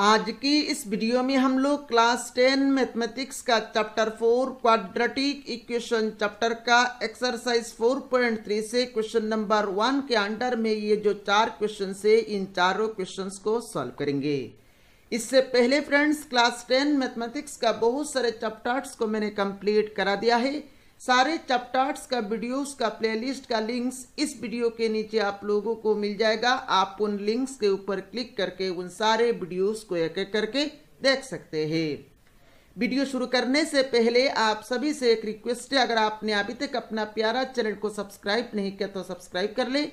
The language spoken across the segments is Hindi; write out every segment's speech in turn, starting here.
आज की इस वीडियो में हम लोग क्लास टेन मैथमेटिक्स का chapter four quadratic equation chapter का एक्सरसाइज फोर पॉइंट थ्री से क्वेश्चन नंबर वन के अंडर में ये जो चार क्वेश्चन है इन चारों क्वेश्चंस को सॉल्व करेंगे इससे पहले फ्रेंड्स क्लास टेन मैथमेटिक्स का बहुत सारे चैप्टर्स को मैंने कंप्लीट करा दिया है सारे चैप्टर्स का वीडियोस का प्लेलिस्ट का लिंक्स इस वीडियो के नीचे आप लोगों को मिल जाएगा आप उन लिंक्स के ऊपर क्लिक करके उन सारे वीडियोस को एक एक करके देख सकते हैं वीडियो शुरू करने से पहले आप सभी से एक रिक्वेस्ट है अगर आपने अभी तक अपना प्यारा चैनल को सब्सक्राइब नहीं किया तो सब्सक्राइब कर लें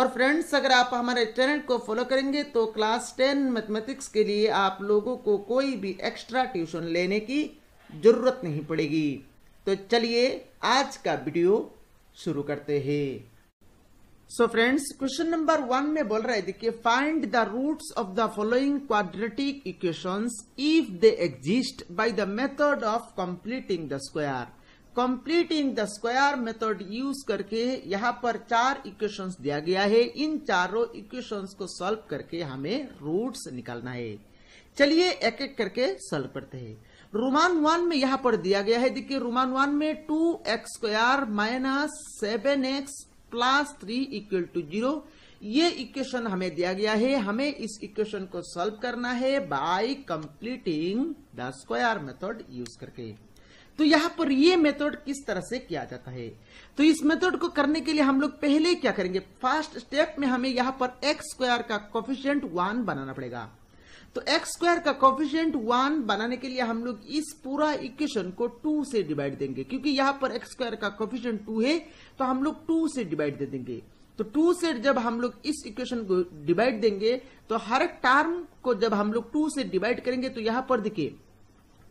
और फ्रेंड्स अगर आप हमारे चैनल को फॉलो करेंगे तो क्लास टेन मैथमेटिक्स के लिए आप लोगों को कोई भी एक्स्ट्रा ट्यूशन लेने की ज़रूरत नहीं पड़ेगी तो चलिए आज का वीडियो शुरू करते हैं so friends question number one में बोल रहे देखिए find the roots of the following quadratic equations if they exist by the method of completing the square completing the square method use करके यहाँ पर चार इक्वेशंस दिया गया है इन चारों इक्वेशंस को सॉल्व करके हमें रूट्स निकालना है चलिए एक एक करके सॉल्व करते हैं रोमान वन में यहां पर दिया गया है देखिए रोमान वन में two x square minus seven x plus three equal to zero ये इक्वेशन हमें दिया गया है हमें इस इक्वेशन को सॉल्व करना है by completing the square method use करके तो यहां पर ये मेथड किस तरह से किया जाता है तो इस मेथड को करने के लिए हम लोग पहले क्या करेंगे फर्स्ट स्टेप में हमें यहां पर एक्स स्क्वायर का कोफिशियंट वन बनाना पड़ेगा तो एक्स स्क्वायर का कॉफिशियंट वन बनाने के लिए हम लोग इस पूरा इक्वेशन को टू से डिवाइड देंगे क्योंकि यहां पर एक्स स्क्वायर का कॉफिशियंट टू है तो हम लोग टू से डिवाइड दे देंगे तो टू से जब हम लोग इस इक्वेशन को डिवाइड देंगे तो हर टर्म को जब हम लोग टू से डिवाइड करेंगे तो यहां पर देखिए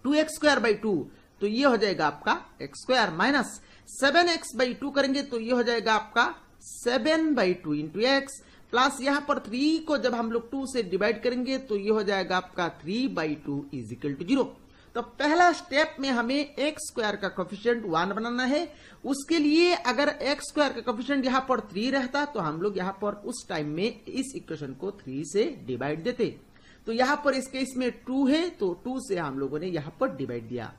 two x square by two तो ये हो जाएगा आपका x square minus seven x by two करेंगे तो ये हो जाएगा आपका seven by two into x plus यहां पर थ्री को जब हम लोग टू से डिवाइड करेंगे तो ये हो जाएगा आपका three by two is equal to zero तो पहला स्टेप में हमें एक्स स्क्वायर का कॉफिशियंट वन बनाना है उसके लिए अगर एक्स स्क्वायर का कॉफिशियंट यहां पर थ्री रहता तो हम लोग यहां पर उस टाइम में इस इक्वेशन को थ्री से डिवाइड देते तो यहां पर इस केस में टू है तो टू से हम लोगों ने यहां पर डिवाइड दिया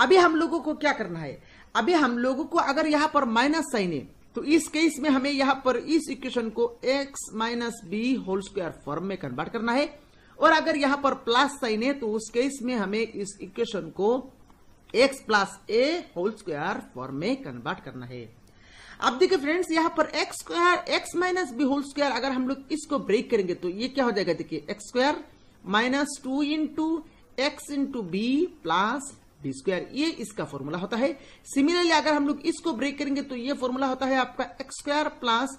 अभी हम लोगों को क्या करना है अभी हम लोगों को अगर यहां पर माइनस साइन है तो इस केस में हमें यहां पर इस इक्वेशन को x minus B whole square form में कन्वर्ट करना है और अगर यहां पर प्लस साइन है तो उस केस में हमें इस इक्वेशन को x plus A whole square form में कन्वर्ट करना है अब देखिए फ्रेंड्स यहाँ पर x square x minus B whole square अगर हम लोग इसको ब्रेक करेंगे तो ये क्या हो जाएगा देखिए x square minus two into x into B plus P square ये इसका फॉर्मूला होता है सिमिलरली अगर हम लोग इसको ब्रेक करेंगे तो ये फॉर्मूला होता है आपका x square plus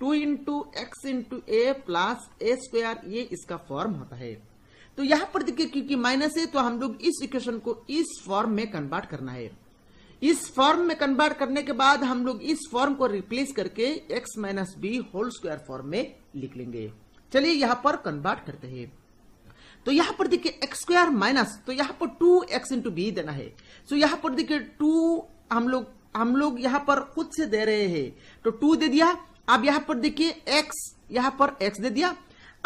two into x into A plus A square ये इसका फॉर्म होता है तो यहां पर देखिए क्योंकि माइनस है तो हम लोग इस इक्वेशन को इस फॉर्म में कन्वर्ट करना है इस फॉर्म में कन्वर्ट करने के बाद हम लोग इस फॉर्म को रिप्लेस करके x minus B whole square form में लिख लेंगे चलिए यहां पर कन्वर्ट करते हैं तो यहां पर देखिए एक्स स्क्वायर माइनस तो यहां पर टू एक्स इंटू बी देना है सो so यहां पर देखिए टू हम लोग हम लोग यहां पर खुद से दे रहे हैं तो टू दे दिया अब यहां पर देखिए एक्स यहां पर एक्स दे दिया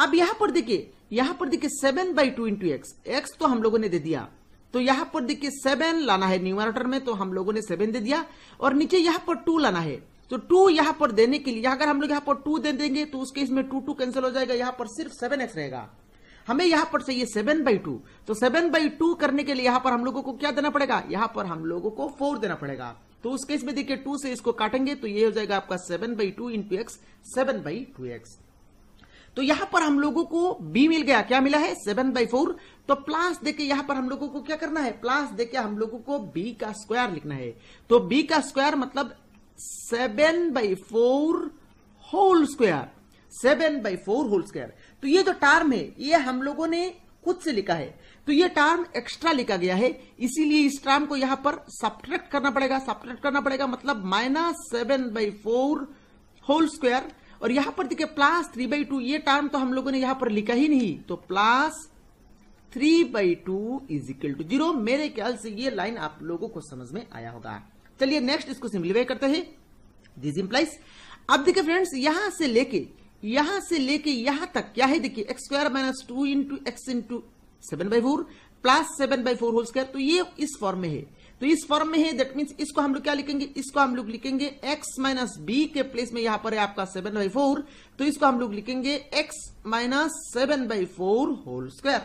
अब यहां पर देखिए यहां पर देखिए seven by two into x x तो हम लोगों ने दे दिया तो यहां पर देखिए सेवन लाना है न्यूमरेटर में तो हम लोगों ने सेवन दे दिया और नीचे यहां पर टू लाना है तो टू यहां पर देने के लिए अगर हम लोग यहां पर टू दे देंगे तो उसके इसमें टू टू कैंसिल हो जाएगा यहां पर सिर्फ सेवन एक्स रहेगा हमें यहां पर चाहिए सेवन बाई टू तो सेवन बाई टू करने के लिए यहां पर हम लोगों को क्या देना पड़ेगा यहां पर हम लोगों को फोर देना पड़ेगा तो उस केस में देखिए टू से इसको काटेंगे तो ये हो जाएगा आपका seven by two into x seven by two x तो यहां पर हम लोगों को बी मिल गया क्या मिला है सेवन बाई फोर तो प्लस देके यहां पर हम लोगों को क्या करना है प्लस देके हम लोगों को बी का स्क्वायर लिखना है तो बी का स्क्वायर मतलब seven by four whole square seven by four whole square तो ये जो टर्म है ये हम लोगों ने खुद से लिखा है तो ये टर्म एक्स्ट्रा लिखा गया है इसीलिए इस टर्म को यहां पर सब्ट्रैक्ट करना पड़ेगा सब्ट्रैक्ट करना पड़ेगा मतलब minus seven by four whole square और यहां पर देखिए प्लस थ्री बाई टू ये टर्म तो हम लोगों ने यहां पर लिखा ही नहीं तो plus three by two is equal to zero मेरे ख्याल से ये लाइन आप लोगों को समझ में आया होगा चलिए नेक्स्ट इसको सिंप्लीफाई करते हैं दिस इंप्लाइज अब देखिए फ्रेंड्स यहां से लेके यहां से लेके यहां तक क्या है देखिए x square minus two into x into seven by four plus seven by four whole square तो ये इस फॉर्म में है तो इस फॉर्म में है दैट मीन्स इसको हम लोग क्या लिखेंगे इसको हम लोग लिखेंगे x माइनस बी के प्लेस में यहां पर है आपका सेवन बाई फोर तो इसको हम लोग लिखेंगे x minus seven by four whole square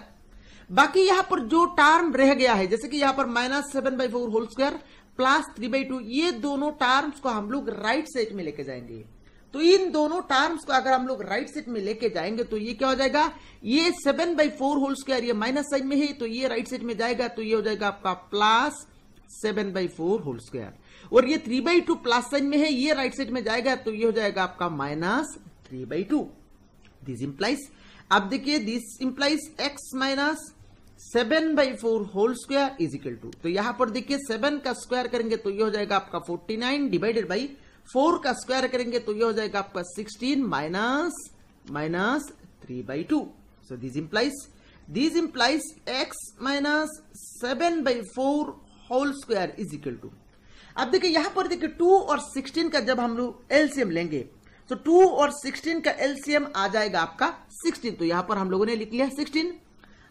बाकी यहां पर जो टर्म रह गया है जैसे कि यहां पर minus seven by four whole square plus three by two ये दोनों टर्म्स को हम लोग राइट साइड में लेके जाएंगे तो इन दोनों टर्म्स को अगर हम लोग राइट साइड में लेके जाएंगे तो ये क्या हो जाएगा ये seven by four whole square ये माइनस साइड में है तो ये राइट साइड में जाएगा तो ये हो जाएगा आपका plus seven by four whole square और ये three by two plus sign में है ये राइट साइड में जाएगा तो ये हो जाएगा आपका minus three by two this implies अब देखिए this implies x minus seven by four whole square is equal to तो यहां पर देखिए सेवन का स्क्वायर करेंगे तो ये हो जाएगा आपका forty nine divided by four का स्क्वायर करेंगे तो ये हो जाएगा आपका sixteen minus minus three by two so this implies this implies x minus seven by four whole square is equal to अब देखिए यहां पर देखिए टू और सिक्सटीन का जब हम लोग एलसीएम लेंगे तो टू और सिक्सटीन का एलसीएम आ जाएगा आपका सिक्सटीन तो यहां पर हम लोगों ने लिख लिया सिक्सटीन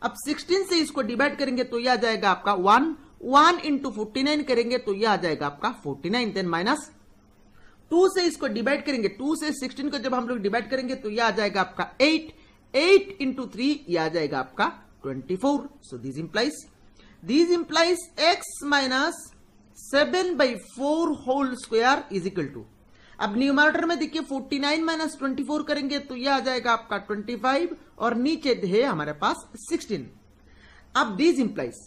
अब सिक्सटीन से इसको डिवाइड करेंगे तो यह आ जाएगा आपका one one into forty nine करेंगे तो यह आ जाएगा आपका forty nine then minus two से इसको डिवाइड करेंगे टू से सिक्सटीन को जब हम लोग डिवाइड करेंगे तो यह आ जाएगा आपका एट एट इंटू थ्री यह आ जाएगा आपका twenty four so this implies this implies x minus seven by four whole square is equal to अब न्यूमार्टर में देखिए 49 नाइन माइनस ट्वेंटी करेंगे तो यह आ जाएगा आपका 25 और नीचे है हमारे पास 16 अब दीज इंप्लाइज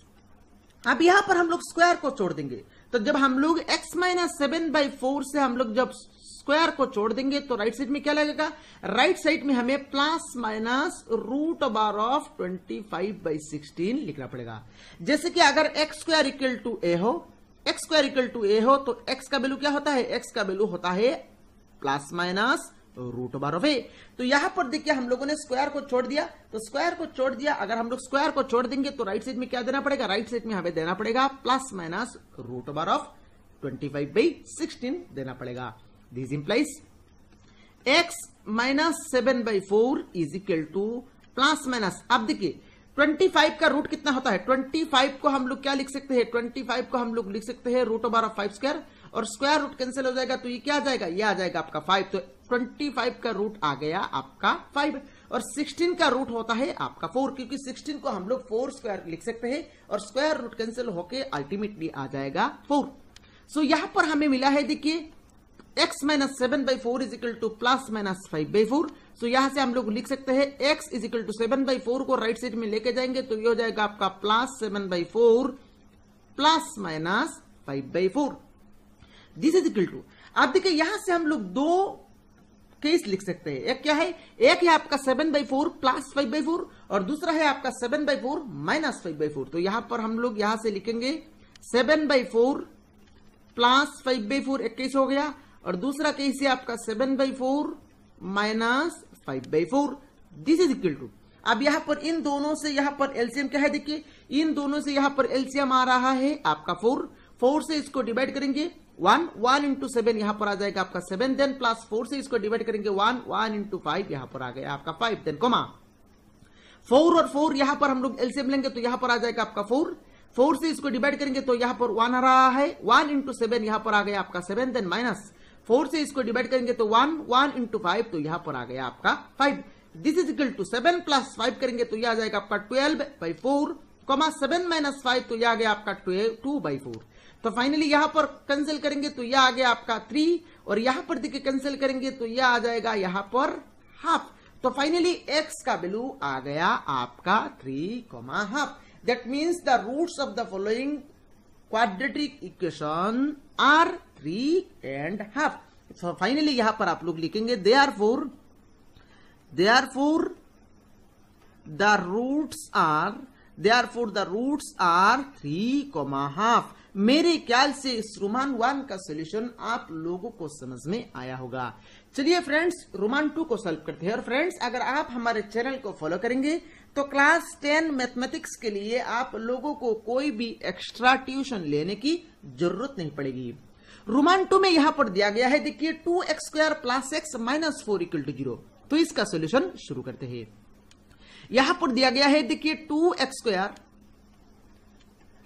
अब यहां पर हम लोग स्क्वायर को छोड़ देंगे तो जब हम लोग x minus seven by four से हम लोग जब स्क्वायर को छोड़ देंगे तो राइट साइड में क्या लगेगा राइट साइड में हमें plus minus root bar of twenty five by sixteen लिखना पड़ेगा जैसे कि अगर x square equal to a हो x square equal to a हो तो एक्स का वैल्यू क्या होता है एक्स का वैल्यू होता है plus minus root bar of a तो यहां पर देखिए हम लोगों ने स्क्वायर को छोड़ दिया तो स्क्वायर को छोड़ दिया अगर हम लोग स्क्वायर को छोड़ देंगे तो राइट साइड में क्या देना पड़ेगा राइट साइड में हमें देना पड़ेगा plus minus root bar of twenty five by sixteen देना पड़ेगा this implies x minus seven by four is equal to plus minus अब देखिए ट्वेंटी फाइव का रूट कितना होता है ट्वेंटी फाइव को हम लोग क्या लिख सकते हैं ट्वेंटी फाइव को हम लोग लिख सकते हैं root bar of five square और स्क्वायर रूट कैंसिल हो जाएगा तो ये क्या आ जाएगा ये आ जाएगा आपका फाइव तो ट्वेंटी फाइव का रूट आ गया आपका फाइव और सिक्सटीन का रूट होता है आपका फोर क्योंकि सिक्सटीन को हम लोग फोर स्क्वायर लिख सकते हैं और स्क्वायर रूट कैंसिल होकर अल्टीमेटली आ जाएगा फोर सो so, यहां पर हमें मिला है देखिए x minus seven by four is equal to plus minus five by four so यहां से हम लोग लिख सकते हैं x is equal to seven by four को राइट साइड में लेके जाएंगे तो ये हो जाएगा आपका plus seven by four plus minus five by four this is equal to आप देखिए यहां से हम लोग दो इक्कीस लिख सकते हैं एक क्या है एक है आपका seven by four plus five by four और दूसरा है आपका seven by four minus five by four तो यहां पर हम लोग यहां से लिखेंगे seven by four plus five by four इक्कीस हो गया और दूसरा केस है आपका seven by four minus five by four this is equal to अब यहां पर इन दोनों से यहां पर एलसीएम क्या है देखिए इन दोनों से यहां पर एलसीएम आ रहा है आपका फोर फोर से इसको डिवाइड करेंगे वन वन इंटू सेवन यहां पर आ जाएगा आपका सेवन देन प्लस फोर से इसको डिवाइड करेंगे वन वन इंटू फाइव यहां पर आ गया आपका फाइव देन कोमा फोर और फोर यहां पर हम लोग एलसीएम लेंगे तो यहां पर आ जाएगा आपका फोर फोर से इसको डिवाइड करेंगे तो यहां पर वन आ रहा है वन इंटू सेवन यहां पर आ गया आपका सेवन देन माइनस फोर से इसको डिवाइड करेंगे तो वन वन इंटू फाइव तो यहां पर आ गया आपका five this is equal to seven plus five करेंगे तो यह आ जाएगा आपका twelve by four comma seven minus five तो यह आ गया आपका टू बाई फोर तो फाइनली यहां पर कैंसिल करेंगे तो यह आ गया आपका थ्री और यहां पर देखिए कैंसिल करेंगे तो यह आ जाएगा यहां पर हाफ तो फाइनली एक्स का वैल्यू आ गया आपका three comma half that means the roots of the following quadratic equation are three and half so finally यहां पर आप लोग लिखेंगे they are four they are four the roots are they are four the roots are three comma half मेरे ख्याल से इस रोमान वन का सोल्यूशन आप लोगों को समझ में आया होगा चलिए फ्रेंड्स रोमान टू को सॉल्व करते हैं और फ्रेंड्स अगर आप हमारे चैनल को फॉलो करेंगे तो क्लास टेन मैथमेटिक्स के लिए आप लोगों को कोई भी एक्स्ट्रा ट्यूशन लेने की जरूरत नहीं पड़ेगी रोमान टू में यहां पर दिया गया है देखिए two x square plus x minus four equal to zero तो इसका सोल्यूशन शुरू करते हैं यहां पर दिया गया है देखिए two x square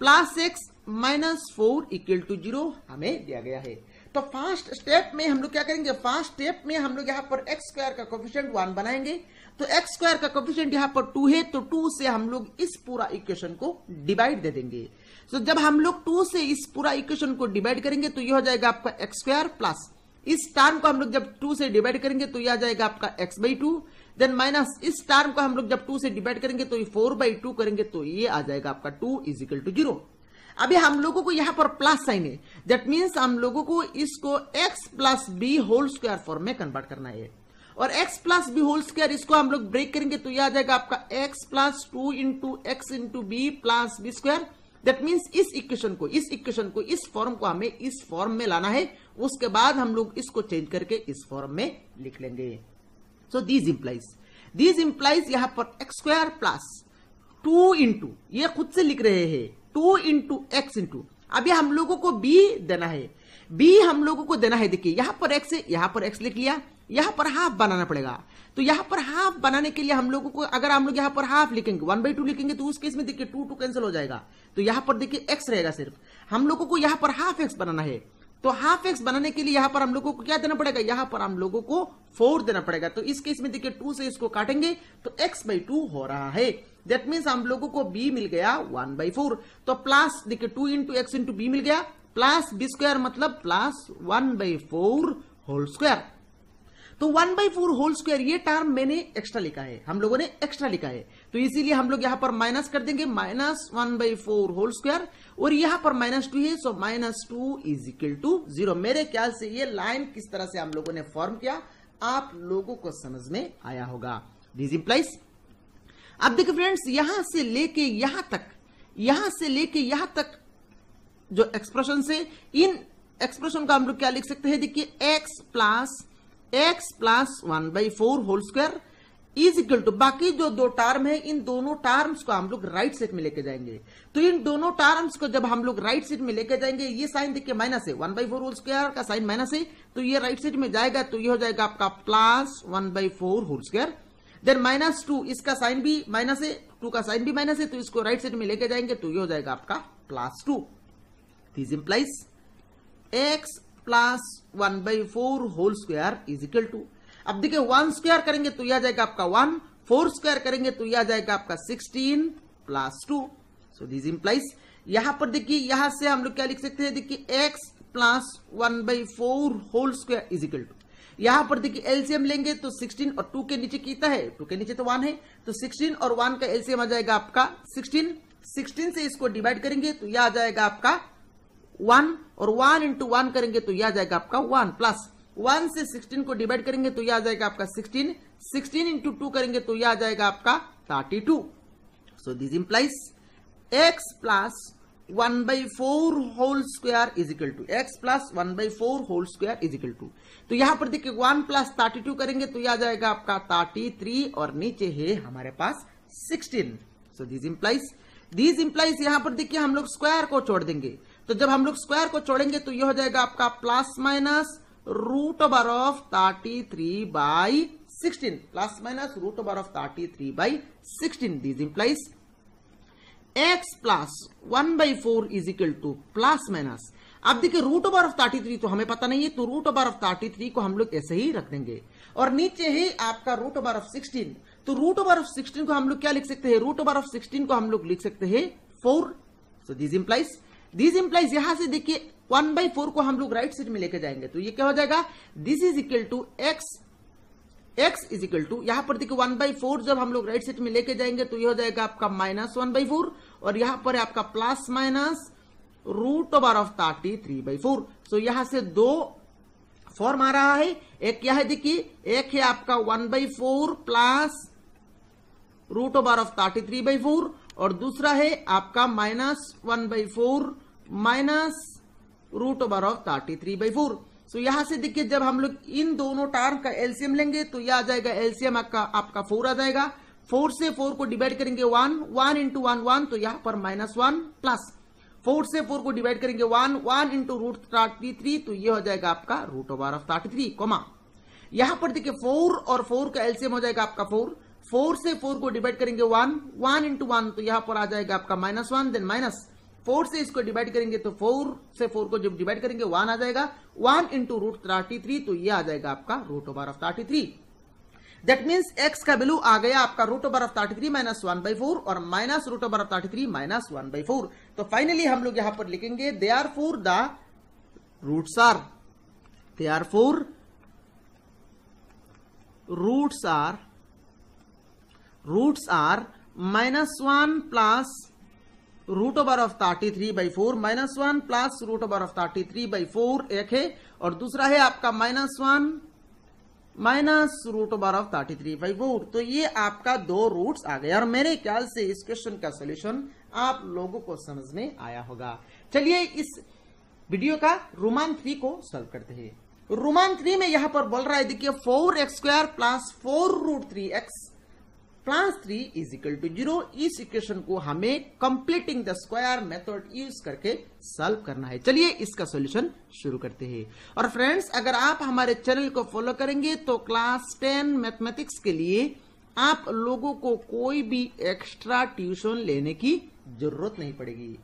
plus x minus four equal to zero हमें दिया गया है तो फर्स्ट स्टेप में हम लोग क्या करेंगे फर्स्ट स्टेप में हम लोग यहाँ पर एक्स स्क्वायर का कोफिशियंट वन बनाएंगे तो एक्स स्क्वायर का कोफिशियंट यहाँ पर टू है तो टू से हम लोग इस पूरा इक्वेशन को डिवाइड दे देंगे तो जब हम लोग टू से इस पूरा इक्वेशन को डिवाइड करेंगे तो यह हो जाएगा आपका एक्स स्क्वायर प्लस इस टर्म को हम लोग जब टू से डिवाइड करेंगे तो यह आ जाएगा आपका x by two then minus इस टर्म को हम लोग जब टू से डिवाइड करेंगे तो फोर बाई टू करेंगे तो ये आ जाएगा आपका टू इजिकल टू जीरो अभी हम लोगों को यहाँ पर प्लस साइन है दैट मीन्स हम लोगों को इसको x plus B whole square form में कन्वर्ट करना है और x plus B whole square इसको हम लोग ब्रेक करेंगे तो यह आ जाएगा आपका x plus two into x into B plus B square that means इस इक्वेशन को इस इक्वेशन को इस फॉर्म को हमें इस फॉर्म में लाना है उसके बाद हम लोग इसको चेंज करके इस फॉर्म में लिख लेंगे so these implies these implies यहां पर x square plus two into ये खुद से लिख रहे हैं टू इंटू एक्स इंटू अभी हम लोगों को बी देना है बी हम लोगों को देना है देखिए यहां पर एक्स यहां पर एक्स लिख लिया यहां पर हाफ बनाना पड़ेगा तो यहां पर हाफ बनाने के लिए हम लोगों को अगर हम लोग यहां पर हाफ लिखेंगे वन बाई टू लिखेंगे तो उस केस में देखिए टू टू कैंसिल हो जाएगा तो यहां पर देखिए एक्स रहेगा सिर्फ हम लोगों को यहां पर हाफ एक्स बनाना है तो हाफ एक्स बनाने के लिए यहां पर हम लोगों को क्या देना पड़ेगा यहां पर हम लोगों को फोर देना पड़ेगा तो इस केस में देखिए टू से इसको काटेंगे तो एक्स बाई टू हो रहा है दैट मीन्स हम लोगों को बी मिल गया वन बाई फोर तो प्लस देखिए two into x into b मिल गया प्लस बी स्क्वायर मतलब plus one by four whole square तो one by four whole square ये टर्म मैंने एक्स्ट्रा लिखा है हम लोगों ने एक्स्ट्रा लिखा है तो इसीलिए हम लोग यहां पर माइनस कर देंगे minus one by four whole square और यहां पर माइनस टू है so minus two is equal to zero मेरे ख्याल से ये लाइन किस तरह से हम लोगों ने फॉर्म किया आप लोगों को समझ में आया होगा दिस इंप्लाइज अब देखिए फ्रेंड्स यहां से लेके यहां तक यहां से लेके यहां तक जो एक्सप्रेशन से इन एक्सप्रेशन का हम लोग क्या लिख सकते हैं देखिए x plus x plus one by four whole square is equal to बाकी जो दो टर्म है इन दोनों टर्म्स को हम लोग राइट साइड में लेके जाएंगे तो इन दोनों टर्म्स को जब हम लोग राइट साइड में लेके जाएंगे ये साइन देखिए माइनस है one by four whole square का साइन माइनस है तो ये राइट साइड में जाएगा तो ये हो जाएगा आपका plus one by four whole square then minus two इसका साइन भी माइनस है टू का साइन भी माइनस है तो इसको राइट साइड में लेके जाएंगे तो ये हो जाएगा आपका plus two this implies x plus one by four whole square is equal to अब देखिए वन स्क्वायर करेंगे तो यह जाएगा आपका वन फोर स्क्वायर करेंगे तो यह जाएगा आपका sixteen plus two so this implies यहां पर देखिए यहां से हम लोग क्या लिख सकते हैं देखिए x plus one by four whole square is equal to यहां पर देखिए एलसीएम लेंगे तो 16 और 2 के नीचे कितना है 2 के नीचे तो 1 है तो 16 और 1 का एलसीएम आ जाएगा आपका 16 16 से इसको डिवाइड करेंगे तो यह आ जाएगा आपका 1 और 1 इंटू वन करेंगे तो यह आ जाएगा आपका 1 प्लस वन से सिक्सटीन को डिवाइड करेंगे तो यह आ जाएगा आपका सिक्सटीन सिक्सटीन इंटू टू करेंगे तो यह आ जाएगा आपका thirty two so this implies x plus one by four whole square is equal to x plus one by four whole square is equal to तो यहां पर देखिए वन प्लस थर्टी टू करेंगे तो यह आ जाएगा आपका थर्टी थ्री और नीचे है हमारे पास sixteen so this implies this implies यहां पर देखिए हम लोग स्क्वायर को छोड़ देंगे तो जब हम लोग स्क्वायर को छोड़ेंगे तो यह हो जाएगा आपका plus minus root over of 33 by 16 plus minus root of of 33 by 16 this implies x plus 1 by 4 is equal to plus minus अब देखिए रूट ओवर ऑफ थ्री तो हमें पता नहीं है तो रूट ओवर ऑफ थ्री को हम लोग ऐसे ही रख देंगे और नीचे है आपका रूट ओवर ऑफ सिक्सटीन तो रूट ओवर ऑफ सिक्सटीन को हम लोग क्या लिख सकते हैं रूट ओवर ऑफ सिक्सटीन को हम लोग लिख सकते हैं four so this implies this implies यहां से देखिए वन बाई फोर को हम लोग राइट साइड में लेके जाएंगे तो ये क्या हो जाएगा this is equal to x x is equal to यहां पर देखिए वन बाई फोर जब हम लोग राइट साइड में लेके जाएंगे तो ये हो जाएगा आपका माइनस वन बाई फोर और यहां पर आपका plus minus root over of thirty three by four so यहां से दो फॉर्म आ रहा है एक क्या है देखिए एक है आपका one by four plus root over of thirty three by four और दूसरा है आपका minus one by four minus root over of thirty three by four so यहां से देखिए जब हम लोग इन दोनों टर्म का एलसीएम लेंगे तो यह आ जाएगा एलसीएम आपका आपका फोर आ जाएगा फोर से फोर को डिवाइड करेंगे one one into one one तो यहां पर माइनस वन प्लस फोर से फोर को डिवाइड करेंगे one one into root thirty three तो ये हो जाएगा आपका root over of thirty three comma यहां पर देखिए फोर और फोर का एलसीएम हो जाएगा आपका फोर फोर से फोर को डिवाइड करेंगे वन वन इंटू वन तो यहां पर आ जाएगा आपका minus one then minus four से इसको डिवाइड करेंगे तो फोर से फोर को जब डिवाइड करेंगे वन आ जाएगा one into root thirty three तो ये आ जाएगा आपका root over of thirty three that means x का वैल्यू आ गया आपका root over of thirty three minus one by four और minus root over of thirty three minus one by four तो फाइनली हम लोग यहां पर लिखेंगे they are four the roots are they are therefore roots are roots are minus one plus root over of thirty three by four minus one plus root over of thirty three by four एक है और दूसरा है आपका minus one minus root over of thirty three by four तो ये आपका दो रूट्स आ गए और मेरे ख्याल से इस क्वेश्चन का सोल्यूशन आप लोगों को समझ में आया होगा चलिए इस वीडियो का रोमान थ्री को सॉल्व करते हैं रोमान थ्री में यहां पर बोल रहा है देखिए four x square plus four root three x plus three is equal to zero इस इक्वेशन को हमें completing the square method use करके सॉल्व करना है चलिए इसका सॉल्यूशन शुरू करते हैं और फ्रेंड्स अगर आप हमारे चैनल को फॉलो करेंगे तो क्लास टेन मैथमेटिक्स के लिए आप लोगों को कोई भी एक्स्ट्रा ट्यूशन लेने की जरूरत नहीं पड़ेगी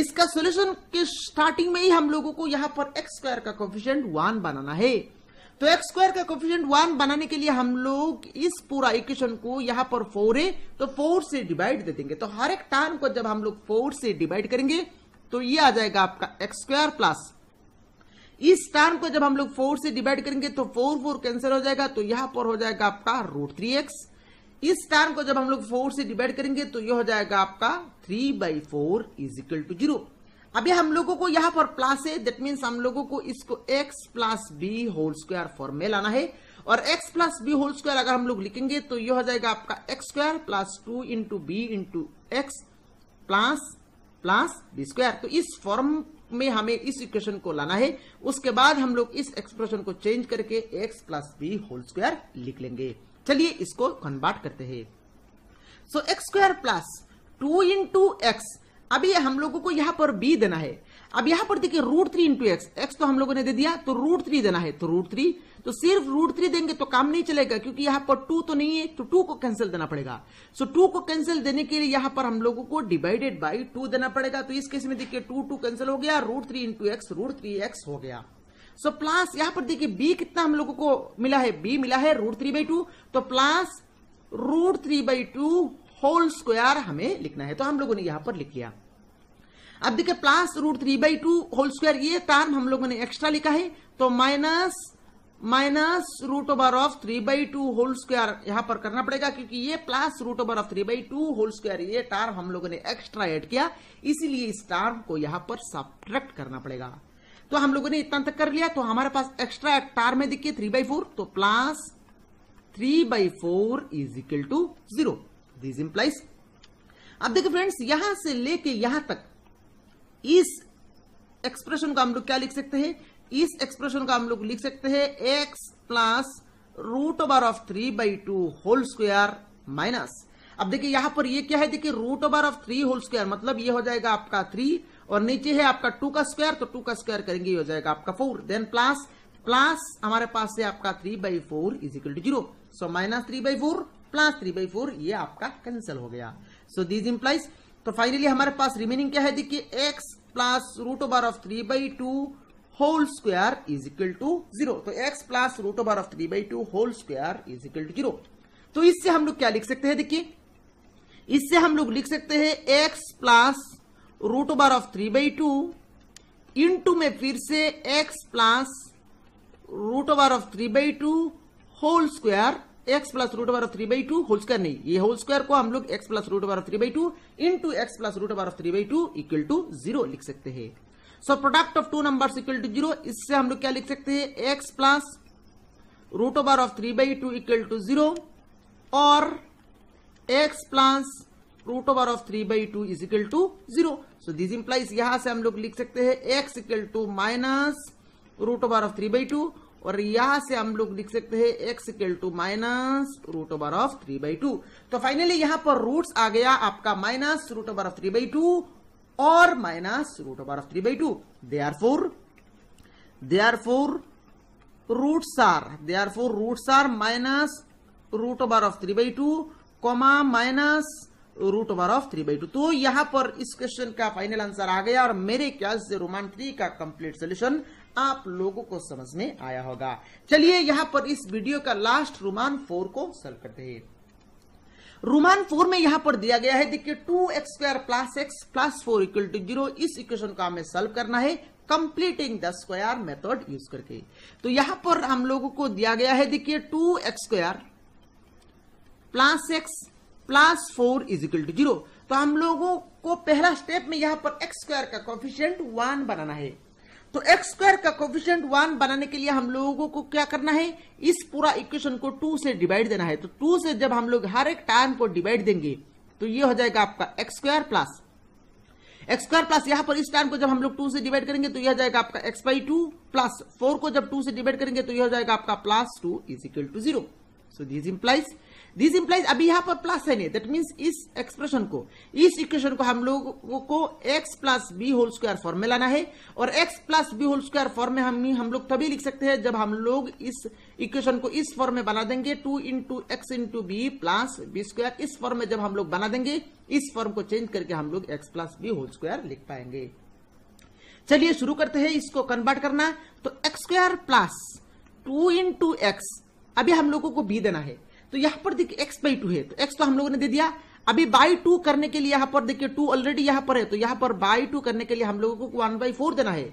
इसका सोल्यूशन के स्टार्टिंग में ही हम लोगों को यहाँ पर एक्स स्क्वायर का कॉन्फिशियंट वन बनाना है तो एक्स स्क्वायर का कोफिशियंट वन बनाने के लिए हम लोग इस पूरा इक्वेशन को यहां पर फोर है तो फोर से डिवाइड दे देंगे तो हर एक टर्म को जब हम लोग फोर से डिवाइड करेंगे तो ये आ जाएगा आपका एक्स स्क्वायर प्लस इस टर्म को जब हम लोग फोर से डिवाइड करेंगे तो फोर फोर कैंसिल हो जाएगा तो यहां पर हो जाएगा आपका रूट थ्री एक्स इस टर्म को जब हम लोग फोर से डिवाइड करेंगे तो यह हो जाएगा आपका three by four is equal to zero अभी हम लोगों को यहां पर प्लस है दैट मीन्स हम लोगों को इसको x plus B whole square form में लाना है और x plus B whole square अगर हम लोग लिखेंगे तो ये हो जाएगा आपका x square plus two into B into x plus plus B square तो इस फॉर्म में हमें इस इक्वेशन को लाना है उसके बाद हम लोग इस एक्सप्रेशन को चेंज करके x plus B whole square लिख लेंगे चलिए इसको कन्वर्ट करते हैं so x square plus two into x अभी हम लोगों को यहां पर बी देना है अब यहां पर देखिए root three into x x तो हम लोगों ने दे दिया तो रूट थ्री देना है तो रूट थ्री तो सिर्फ रूट थ्री देंगे तो काम नहीं चलेगा क्योंकि यहां पर टू तो नहीं है तो टू को कैंसिल देना पड़ेगा सो टू को कैंसिल देने के लिए यहां पर हम लोगों को डिवाइडेड बाई टू देना पड़ेगा तो इस केस में देखिए टू टू कैंसिल हो गया root three into x root three x हो गया सो प्लस यहां पर देखिए बी कितना हम लोगों को मिला है बी मिला है रूट थ्री बाई टू तो plus root three by two whole square हमें लिखना है तो हम लोगों ने यहां पर लिख लिया अब देखिए plus root three by two whole square ये टर्म हम लोगों ने एक्स्ट्रा लिखा है तो minus minus root over of three by two whole square यहां पर करना पड़ेगा क्योंकि ये plus root over of three by two whole square ये टर्म हम लोगों ने एक्स्ट्रा ऐड किया इसीलिए इस टर्म को यहां पर सब्ट्रैक्ट करना पड़ेगा तो हम लोगों ने इतना तक कर लिया तो हमारे पास एक्स्ट्रा टर्म है देखिए थ्री बाई फोर तो plus three by four is equal to zero this implies अब देखिए फ्रेंड्स यहां से लेके यहां तक इस एक्सप्रेशन को हम लोग क्या लिख सकते हैं इस एक्सप्रेशन को हम लोग लिख सकते हैं x plus root over of three by two whole square minus अब देखिए यहां पर ये क्या है देखिए root over of three whole square मतलब ये हो जाएगा आपका थ्री और नीचे है आपका टू का स्क्वायर तो टू का स्क्वायर करेंगे ये हो जाएगा आपका फोर देन प्लस प्लस हमारे पास है आपका three by four is equal to zero so minus three by four plus three by four ये आपका कैंसिल हो गया सो दीज इंप्लाइज तो फाइनली हमारे पास रिमेनिंग क्या है देखिए x plus root over of three by two whole square is equal to zero तो x plus root over of three by two whole square is equal to zero तो इससे हम लोग क्या लिख सकते हैं देखिए इससे हम लोग लिख सकते हैं x plus root over of three by two into में फिर से x plus root over of three by two whole square x plus root of three by two whole square नहीं ये होल स्क्वायर को हम लोग x plus root of three by two into x plus root of three by two equal to zero लिख सकते हैं so product of two number equal to zero इससे हम लोग क्या लिख सकते हैं x plus root over of three by two equal to zero और x plus root over of three by two is equal to zero so this implies यहां से हम लोग लिख सकते हैं x equal to minus root over of three by two और यहां से हम लोग लिख सकते हैं x equal to minus root over of three by two तो फाइनली यहां पर रूट्स आ गया आपका minus root over of three by two और minus root over of three by two they are four they are therefore roots are they are therefore roots are minus root over of three by two comma minus root over of three by two तो यहां पर इस क्वेश्चन का फाइनल आंसर आ गया और मेरे ख्याल से रोमान का कंप्लीट सोल्यूशन आप लोगों को समझ में आया होगा चलिए यहाँ पर इस वीडियो का लास्ट रुमान फोर को सॉल्व करते हैं रुमान फोर में यहां पर दिया गया है देखिए two x square plus x plus four equal to zero इस इक्वेशन को हमें सॉल्व करना है completing the square method use करके तो यहां पर हम लोगों को दिया गया है देखिए two x square plus x plus four is equal to zero तो हम लोगों को पहला स्टेप में यहां पर एक्स स्क्वायर का कॉफिशियंट वन बनाना है तो एक्स स्क्वायर का कोफिशियंट वन बनाने के लिए हम लोगों को क्या करना है इस पूरा इक्वेशन को टू से डिवाइड देना है तो टू से जब हम लोग हर एक टर्म को डिवाइड देंगे तो ये हो जाएगा आपका x square plus x square plus यहां पर इस टर्म को जब हम लोग टू से डिवाइड करेंगे तो यह हो जाएगा आपका x by two plus four को जब टू से डिवाइड करेंगे तो यह हो जाएगा आपका plus two is equal to zero so this implies this implies अभी यहां पर प्लस है नहीं दैट मीन्स इस एक्सप्रेशन को इस इक्वेशन को हम लोगों को x plus B whole square form में लाना है और x plus B whole square form में हम हम लोग तभी लिख सकते हैं जब हम लोग इस इक्वेशन को इस फॉर्म में बना देंगे two into x into B plus B square इस फॉर्म में जब हम लोग बना देंगे इस फॉर्म को चेंज करके हम लोग x plus B whole square लिख पाएंगे चलिए शुरू करते हैं इसको कन्वर्ट करना तो x square plus two into x अभी हम लोगों को बी देना है तो यहां पर देखिए एक्स बाई टू है तो एक्स तो हम लोगों ने दे दिया अभी बाई टू करने के लिए यहां पर देखिए टू ऑलरेडी यहां पर है तो यहां पर बाई टू करने के लिए हम लोगों को वन बाई फोर देना है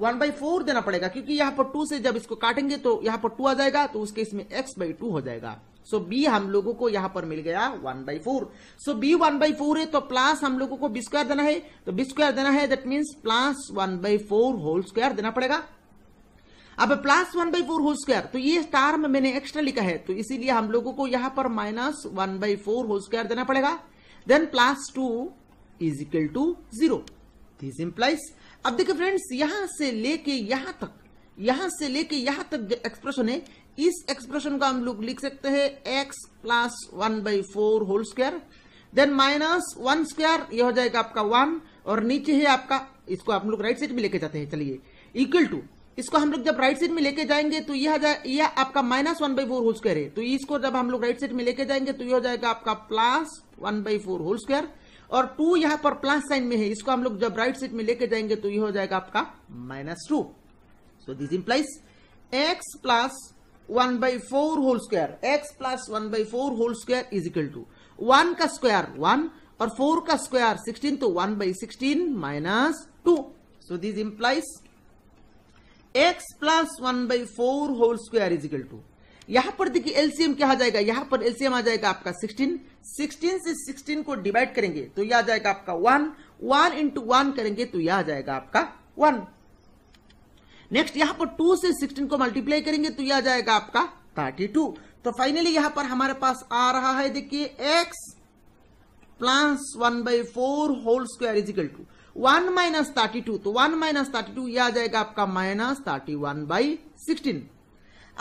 वन बाई फोर देना पड़ेगा क्योंकि यहां पर टू से जब इसको काटेंगे तो यहां पर टू आ जाएगा तो उसके इसमें एक्स बाई टू हो जाएगा सो so, बी हम लोगों को यहां पर मिल गया one by four so B one by four है तो प्लस हम लोगों को बी स्क्वायर देना है तो बी स्क्वायर देना है that means plus one by four whole square देना पड़ेगा अब plus one by four whole square तो ये स्टार में मैंने एक्स्ट्रा लिखा है तो इसीलिए हम लोगों को यहां पर minus one by four whole square देना पड़ेगा then plus two is equal to zero this implies अब देखिए फ्रेंड्स यहां से लेके यहां तक यहां से लेके यहां तक जो एक्सप्रेशन है इस एक्सप्रेशन को हम लोग लिख सकते हैं x plus one by four whole square then minus one square यह हो जाएगा आपका वन और नीचे है आपका इसको आप लोग राइट साइड में लेके जाते हैं चलिए इक्वल टू इसको हम लोग जब राइट साइड में लेके जाएंगे तो यह यह आपका minus one by four whole square है तो इसको जब हम लोग राइट साइड में लेके जाएंगे तो यह हो जाएगा आपका plus one by four whole square और टू यहां पर प्लस साइन में है इसको हम लोग जब राइट साइड में लेके जाएंगे तो यह हो जाएगा आपका minus two so this implies x plus one by four whole square x plus one by four whole square is equal to one का स्क्वायर वन और फोर का स्क्वायर सिक्सटीन तो one by sixteen minus two so this implies x plus one by four whole square is equal to यहां पर देखिए एलसीएम क्या आ जाएगा यहां पर एलसीएम आ जाएगा आपका 16 16 से 16 को डिवाइड करेंगे तो यह आ जाएगा आपका 1 1 इंटू वन करेंगे तो यह आ जाएगा आपका 1 नेक्स्ट यहां पर 2 से 16 को मल्टीप्लाई करेंगे तो यह आ जाएगा आपका 32 तो फाइनली यहां पर हमारे पास आ रहा है देखिए x plus one by four whole square is equal to one minus thirty two तो वन माइनस थर्टी टू यह आ जाएगा आपका minus thirty one by sixteen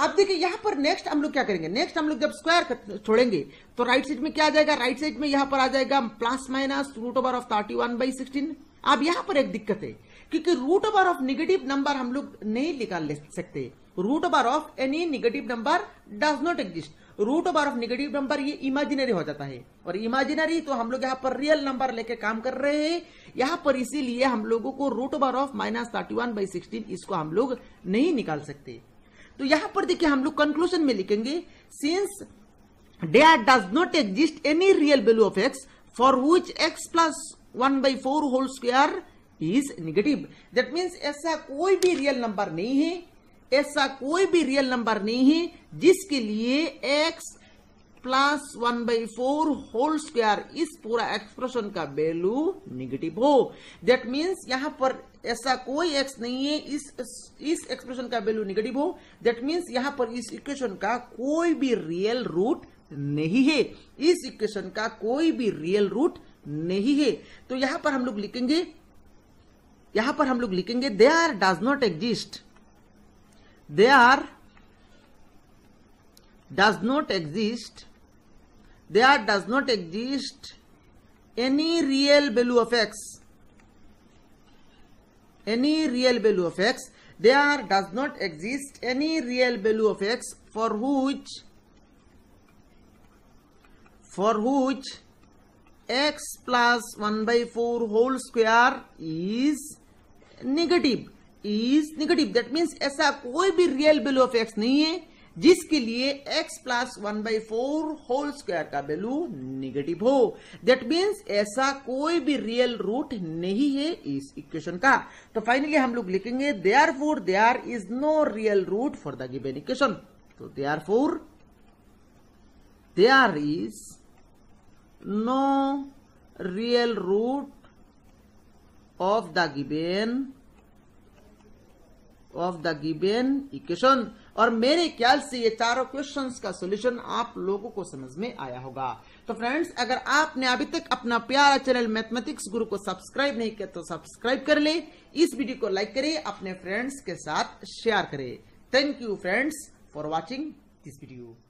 अब देखिए यहाँ पर नेक्स्ट हम लोग क्या करेंगे नेक्स्ट हम लोग जब स्क्वायर छोड़ेंगे तो राइट साइड में क्या आ जाएगा राइट साइड में यहाँ पर आ जाएगा plus minus root over of thirty one by sixteen अब यहाँ पर एक दिक्कत है क्योंकि root over of negative number हम लोग नहीं निकाल ले सकते root over of any negative number does not exist root bar of negative number ये इमेजिनरी हो जाता है और इमेजिनरी तो हम लोग यहाँ पर रियल नंबर लेके काम कर रहे हैं यहाँ पर इसीलिए हम लोगों को root bar of minus thirty one by sixteen इसको हम लोग नहीं निकाल सकते तो यहाँ पर देखिए हम लोग कंक्लूजन में लिखेंगे since there does not exist any real value of x for which x plus one by four whole square is negative that means ऐसा कोई भी रियल नंबर नहीं है ऐसा कोई भी रियल नंबर नहीं है जिसके लिए x plus one by four whole square इस पूरा एक्सप्रेशन का वैल्यू निगेटिव हो दैट मीन्स यहां पर ऐसा कोई एक्स नहीं है इस इस एक्सप्रेशन का वैल्यू निगेटिव हो दैट मीन्स यहां पर इस इक्वेशन का कोई भी रियल रूट नहीं है इस इक्वेशन का कोई भी रियल रूट नहीं है तो यहां पर हम लोग लिखेंगे यहां पर हम लोग लिखेंगे दे are does not exist there does not exist there does not exist any real value of x any real value of x there does not exist any real value of x for which for which x plus 1 by 4 whole square is negative is negative that means ऐसा कोई भी रियल वैल्यू ऑफ एक्स नहीं है जिसके लिए x plus one by four whole square का वैल्यू निगेटिव हो दैट मीन्स ऐसा कोई भी रियल रूट नहीं है इस इक्वेशन का तो फाइनली हम लोग लिखेंगे they are four they there is no real root for the given equation तो they are four they there is no real root of the given of the given equation और मेरे ख्याल से ये चारों क्वेश्चंस का सोल्यूशन आप लोगों को समझ में आया होगा तो फ्रेंड्स अगर आपने अभी तक अपना प्यारा चैनल मैथमेटिक्स गुरु को सब्सक्राइब नहीं किया तो सब्सक्राइब कर ले इस वीडियो को लाइक करे अपने फ्रेंड्स के साथ शेयर करें thank you friends for watching this video